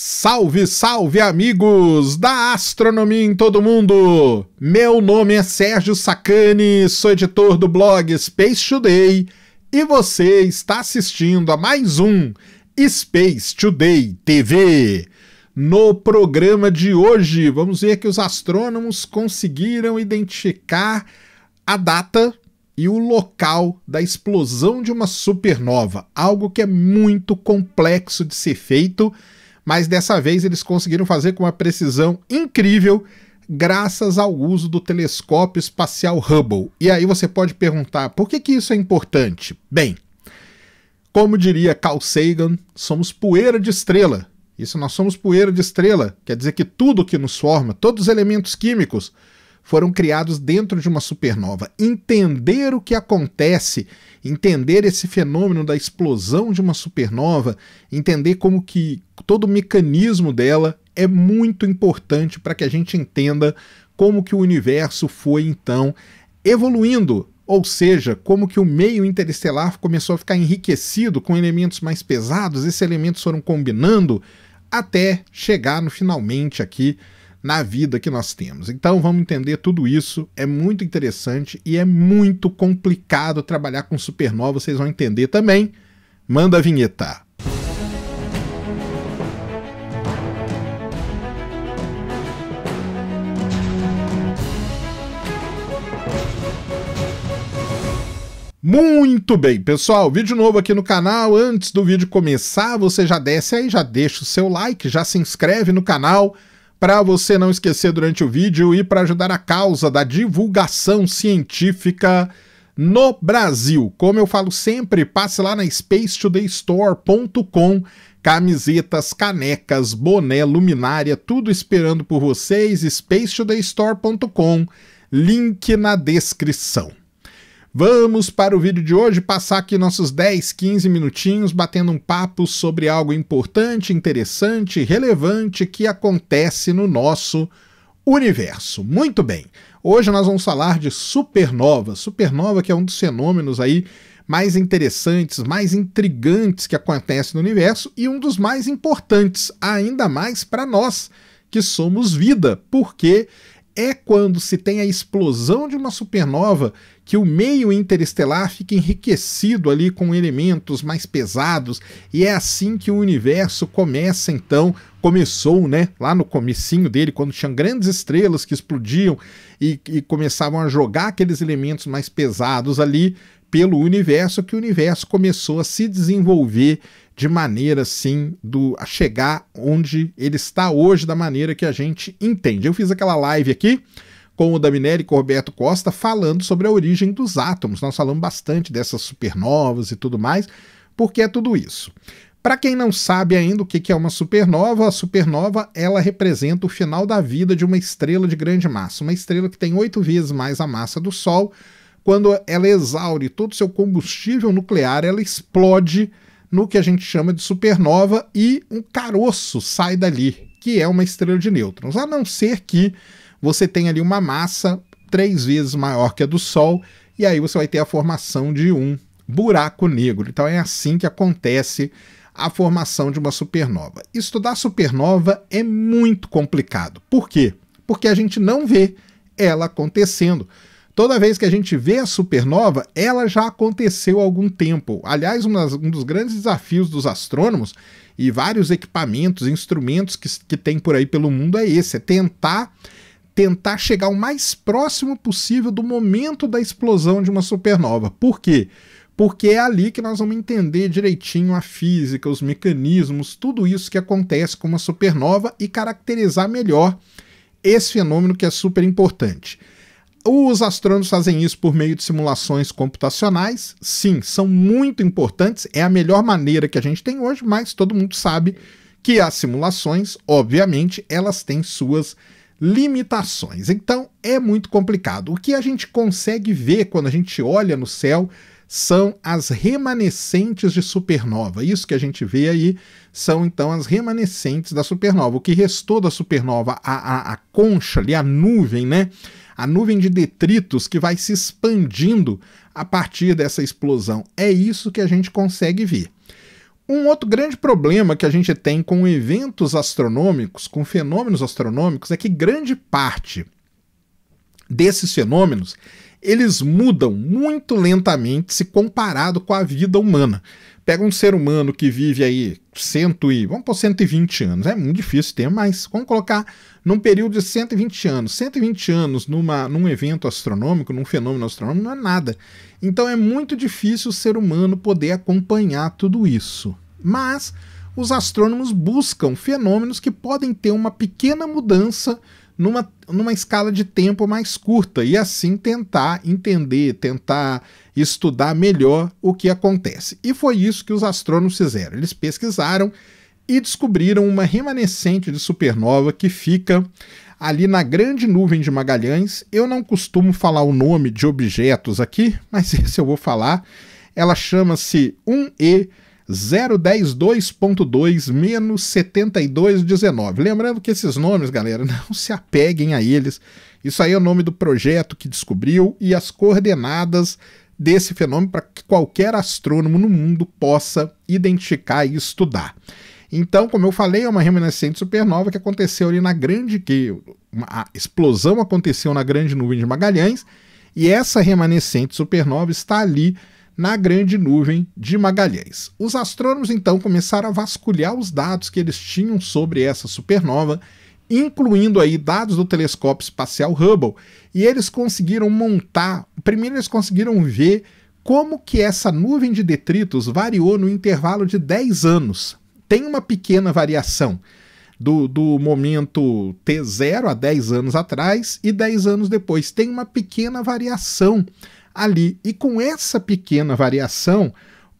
Salve, salve amigos da astronomia em todo mundo! Meu nome é Sérgio Sacani, sou editor do blog Space Today e você está assistindo a mais um Space Today TV. No programa de hoje, vamos ver que os astrônomos conseguiram identificar a data e o local da explosão de uma supernova, algo que é muito complexo de ser feito mas dessa vez eles conseguiram fazer com uma precisão incrível graças ao uso do telescópio espacial Hubble. E aí você pode perguntar, por que, que isso é importante? Bem, como diria Carl Sagan, somos poeira de estrela. Isso nós somos poeira de estrela, quer dizer que tudo que nos forma, todos os elementos químicos, foram criados dentro de uma supernova. Entender o que acontece, entender esse fenômeno da explosão de uma supernova, entender como que todo o mecanismo dela é muito importante para que a gente entenda como que o universo foi então evoluindo ou seja, como que o meio interestelar começou a ficar enriquecido com elementos mais pesados, esses elementos foram combinando até chegar no finalmente aqui na vida que nós temos. Então vamos entender tudo isso, é muito interessante e é muito complicado trabalhar com supernova, vocês vão entender também. Manda a vinheta. Muito bem, pessoal, vídeo novo aqui no canal. Antes do vídeo começar, você já desce aí, já deixa o seu like, já se inscreve no canal. Para você não esquecer durante o vídeo e para ajudar a causa da divulgação científica no Brasil. Como eu falo sempre, passe lá na spacetodaystore.com. Camisetas, canecas, boné, luminária, tudo esperando por vocês. spacetodaystore.com. Link na descrição. Vamos para o vídeo de hoje, passar aqui nossos 10, 15 minutinhos batendo um papo sobre algo importante, interessante, relevante que acontece no nosso universo. Muito bem. Hoje nós vamos falar de supernova. Supernova que é um dos fenômenos aí mais interessantes, mais intrigantes que acontece no universo e um dos mais importantes, ainda mais para nós que somos vida, porque é quando se tem a explosão de uma supernova que o meio interestelar fica enriquecido ali com elementos mais pesados e é assim que o universo começa então, começou, né, lá no comecinho dele, quando tinham grandes estrelas que explodiam e, e começavam a jogar aqueles elementos mais pesados ali, pelo universo que o universo começou a se desenvolver de maneira assim do a chegar onde ele está hoje da maneira que a gente entende. Eu fiz aquela live aqui com o Daminelli e com o Roberto Costa falando sobre a origem dos átomos. Nós falamos bastante dessas supernovas e tudo mais, porque é tudo isso. Para quem não sabe ainda o que é uma supernova, a supernova ela representa o final da vida de uma estrela de grande massa, uma estrela que tem oito vezes mais a massa do Sol, quando ela exaure todo o seu combustível nuclear, ela explode no que a gente chama de supernova e um caroço sai dali, que é uma estrela de nêutrons. A não ser que você tenha ali uma massa três vezes maior que a do Sol, e aí você vai ter a formação de um buraco negro. Então é assim que acontece a formação de uma supernova. Estudar supernova é muito complicado. Por quê? Porque a gente não vê ela acontecendo. Toda vez que a gente vê a supernova, ela já aconteceu há algum tempo. Aliás, um, das, um dos grandes desafios dos astrônomos e vários equipamentos, instrumentos que, que tem por aí pelo mundo é esse: é tentar tentar chegar o mais próximo possível do momento da explosão de uma supernova. Por quê? Porque é ali que nós vamos entender direitinho a física, os mecanismos, tudo isso que acontece com uma supernova e caracterizar melhor esse fenômeno que é super importante. Os astrônomos fazem isso por meio de simulações computacionais. Sim, são muito importantes, é a melhor maneira que a gente tem hoje, mas todo mundo sabe que as simulações, obviamente, elas têm suas limitações. Então, é muito complicado. O que a gente consegue ver quando a gente olha no céu são as remanescentes de supernova. Isso que a gente vê aí são então as remanescentes da supernova. O que restou da supernova, a, a, a concha ali, a nuvem, né? a nuvem de detritos que vai se expandindo a partir dessa explosão. É isso que a gente consegue ver. Um outro grande problema que a gente tem com eventos astronômicos, com fenômenos astronômicos, é que grande parte desses fenômenos eles mudam muito lentamente se comparado com a vida humana. Pega um ser humano que vive aí cento e, vamos por 120 anos, é muito difícil ter, mas vamos colocar num período de 120 anos. 120 anos numa, num evento astronômico, num fenômeno astronômico, não é nada. Então é muito difícil o ser humano poder acompanhar tudo isso. Mas os astrônomos buscam fenômenos que podem ter uma pequena mudança numa, numa escala de tempo mais curta e assim tentar entender, tentar estudar melhor o que acontece. E foi isso que os astrônomos fizeram. Eles pesquisaram e descobriram uma remanescente de supernova que fica ali na Grande Nuvem de Magalhães. Eu não costumo falar o nome de objetos aqui, mas esse eu vou falar. Ela chama-se 1E 0102.2-7219. Lembrando que esses nomes, galera, não se apeguem a eles. Isso aí é o nome do projeto que descobriu e as coordenadas desse fenômeno para que qualquer astrônomo no mundo possa identificar e estudar. Então, como eu falei, é uma remanescente supernova que aconteceu ali na grande que a explosão aconteceu na grande nuvem de Magalhães e essa remanescente supernova está ali na grande nuvem de Magalhães. Os astrônomos então começaram a vasculhar os dados que eles tinham sobre essa supernova incluindo aí dados do telescópio espacial Hubble, e eles conseguiram montar, primeiro eles conseguiram ver como que essa nuvem de detritos variou no intervalo de 10 anos. Tem uma pequena variação do, do momento T0 a 10 anos atrás e 10 anos depois. Tem uma pequena variação ali. E com essa pequena variação,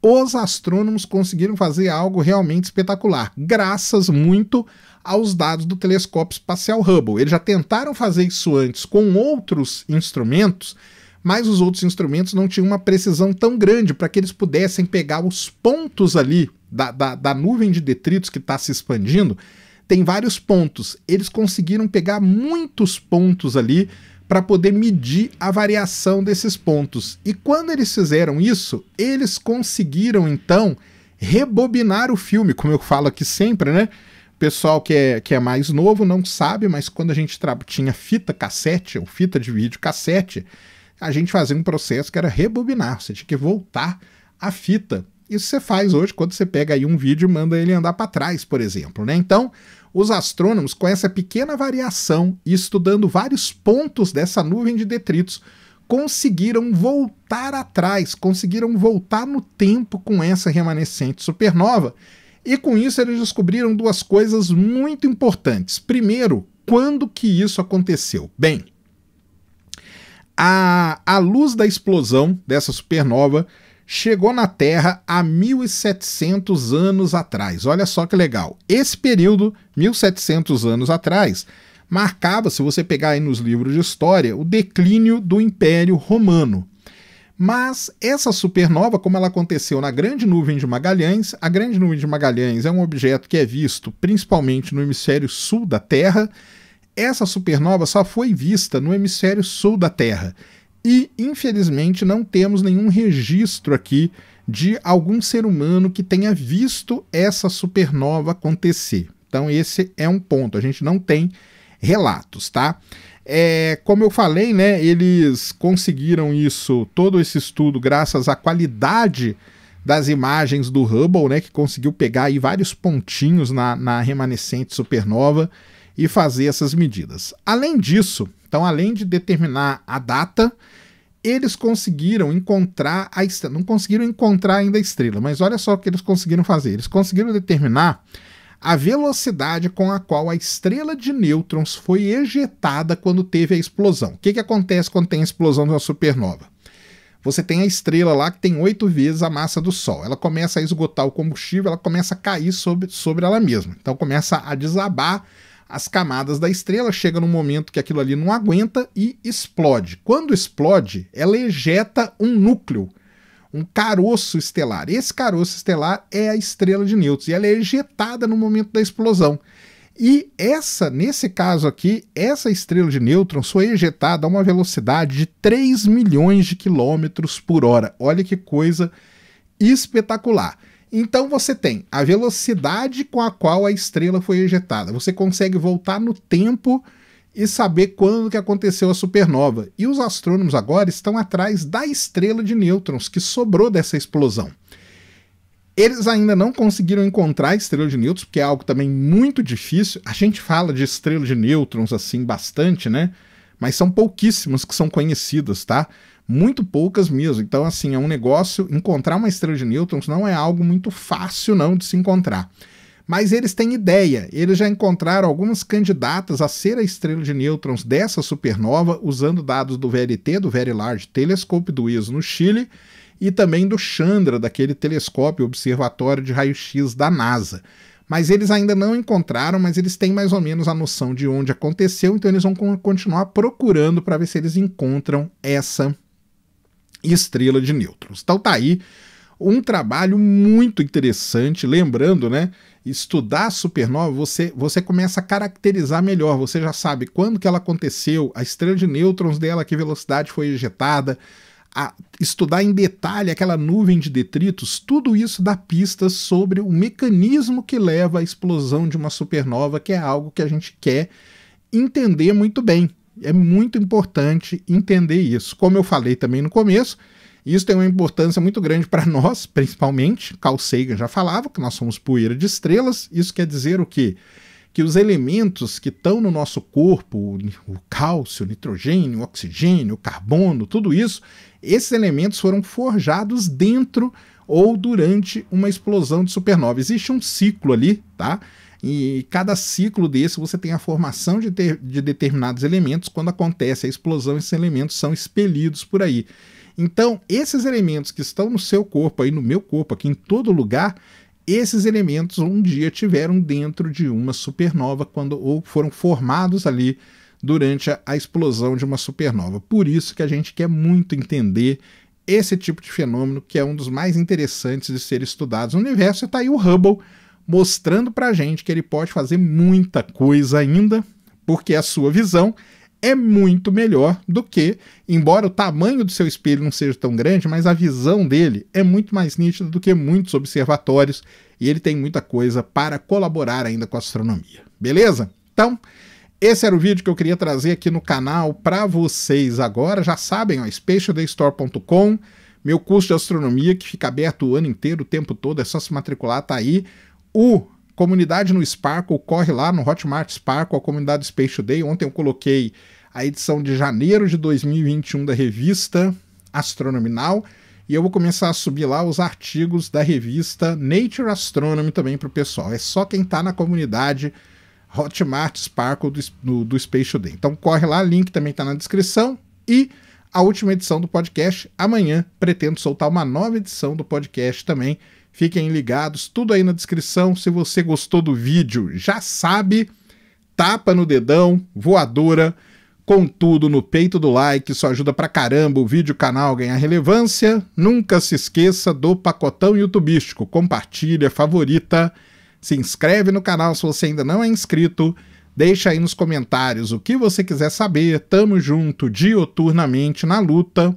os astrônomos conseguiram fazer algo realmente espetacular, graças muito aos dados do telescópio espacial Hubble. Eles já tentaram fazer isso antes com outros instrumentos, mas os outros instrumentos não tinham uma precisão tão grande para que eles pudessem pegar os pontos ali da, da, da nuvem de detritos que está se expandindo. Tem vários pontos. Eles conseguiram pegar muitos pontos ali para poder medir a variação desses pontos. E quando eles fizeram isso, eles conseguiram então rebobinar o filme, como eu falo aqui sempre, né? pessoal que é, que é mais novo não sabe, mas quando a gente tinha fita cassete ou fita de vídeo cassete, a gente fazia um processo que era rebobinar, você tinha que voltar a fita. Isso você faz hoje quando você pega aí um vídeo e manda ele andar para trás, por exemplo, né? Então, os astrônomos com essa pequena variação e estudando vários pontos dessa nuvem de detritos conseguiram voltar atrás, conseguiram voltar no tempo com essa remanescente supernova e com isso eles descobriram duas coisas muito importantes. Primeiro, quando que isso aconteceu? Bem, a, a luz da explosão dessa supernova chegou na Terra há 1700 anos atrás. Olha só que legal. Esse período, 1700 anos atrás, marcava, se você pegar aí nos livros de história, o declínio do Império Romano. Mas essa supernova, como ela aconteceu na Grande Nuvem de Magalhães, a Grande Nuvem de Magalhães é um objeto que é visto principalmente no hemisfério sul da Terra. Essa supernova só foi vista no hemisfério sul da Terra. E, infelizmente, não temos nenhum registro aqui de algum ser humano que tenha visto essa supernova acontecer. Então, esse é um ponto. A gente não tem relatos, tá? É, como eu falei, né, eles conseguiram isso, todo esse estudo, graças à qualidade das imagens do Hubble, né, que conseguiu pegar aí vários pontinhos na, na remanescente supernova e fazer essas medidas. Além disso, então, além de determinar a data, eles conseguiram encontrar a estrela. Não conseguiram encontrar ainda a estrela, mas olha só o que eles conseguiram fazer. Eles conseguiram determinar a velocidade com a qual a estrela de nêutrons foi ejetada quando teve a explosão. O que, que acontece quando tem a explosão de uma supernova? Você tem a estrela lá que tem oito vezes a massa do Sol. Ela começa a esgotar o combustível, ela começa a cair sobre, sobre ela mesma. Então começa a desabar as camadas da estrela, chega num momento que aquilo ali não aguenta e explode. Quando explode, ela ejeta um núcleo um caroço estelar. Esse caroço estelar é a estrela de Newton e ela é ejetada no momento da explosão. E essa, nesse caso aqui, essa estrela de nêutrons foi ejetada a uma velocidade de 3 milhões de quilômetros por hora. Olha que coisa espetacular. Então você tem a velocidade com a qual a estrela foi ejetada. Você consegue voltar no tempo e saber quando que aconteceu a supernova. E os astrônomos agora estão atrás da estrela de nêutrons que sobrou dessa explosão. Eles ainda não conseguiram encontrar a estrela de nêutrons, porque é algo também muito difícil. A gente fala de estrela de nêutrons assim bastante, né? Mas são pouquíssimas que são conhecidas, tá? Muito poucas mesmo. Então, assim, é um negócio. Encontrar uma estrela de nêutrons não é algo muito fácil, não, de se encontrar mas eles têm ideia. Eles já encontraram algumas candidatas a ser a estrela de nêutrons dessa supernova usando dados do VLT, do Very Large Telescope do ISO no Chile, e também do Chandra, daquele telescópio observatório de raio-x da NASA. Mas eles ainda não encontraram, mas eles têm mais ou menos a noção de onde aconteceu, então eles vão continuar procurando para ver se eles encontram essa estrela de nêutrons. Então tá aí um trabalho muito interessante, lembrando, né? Estudar supernova, você, você começa a caracterizar melhor, você já sabe quando que ela aconteceu, a estrela de nêutrons dela, que velocidade foi ejetada, a estudar em detalhe aquela nuvem de detritos, tudo isso dá pistas sobre o mecanismo que leva à explosão de uma supernova, que é algo que a gente quer entender muito bem. É muito importante entender isso. Como eu falei também no começo, isso tem uma importância muito grande para nós, principalmente. Carl Sagan já falava que nós somos poeira de estrelas. Isso quer dizer o quê? Que os elementos que estão no nosso corpo, o cálcio, o nitrogênio, o oxigênio, o carbono, tudo isso, esses elementos foram forjados dentro ou durante uma explosão de supernova. Existe um ciclo ali, tá? E cada ciclo desse você tem a formação de, ter, de determinados elementos. Quando acontece a explosão, esses elementos são expelidos por aí. Então, esses elementos que estão no seu corpo, aí no meu corpo, aqui em todo lugar, esses elementos um dia tiveram dentro de uma supernova quando ou foram formados ali durante a, a explosão de uma supernova. Por isso que a gente quer muito entender esse tipo de fenômeno, que é um dos mais interessantes de ser estudados no universo, está aí o Hubble mostrando para a gente que ele pode fazer muita coisa ainda, porque a sua visão é muito melhor do que, embora o tamanho do seu espelho não seja tão grande, mas a visão dele é muito mais nítida do que muitos observatórios e ele tem muita coisa para colaborar ainda com a astronomia. Beleza? Então, esse era o vídeo que eu queria trazer aqui no canal para vocês agora. Já sabem, ó, spatialdaystore.com, meu curso de astronomia que fica aberto o ano inteiro, o tempo todo, é só se matricular, tá aí. O Comunidade no Sparkle, corre lá no Hotmart Sparkle, a comunidade Space Today. Ontem eu coloquei a edição de janeiro de 2021 da revista Astronominal. E eu vou começar a subir lá os artigos da revista Nature Astronomy também para o pessoal. É só quem está na comunidade Hotmart Sparkle do, do, do Space Today. Então corre lá, link também está na descrição. E a última edição do podcast. Amanhã pretendo soltar uma nova edição do podcast também. Fiquem ligados, tudo aí na descrição. Se você gostou do vídeo, já sabe, tapa no dedão, voadora, com tudo no peito do like, isso ajuda pra caramba o vídeo o canal ganhar relevância. Nunca se esqueça do pacotão youtubístico, compartilha, favorita, se inscreve no canal se você ainda não é inscrito. Deixa aí nos comentários o que você quiser saber. Tamo junto, dioturnamente na luta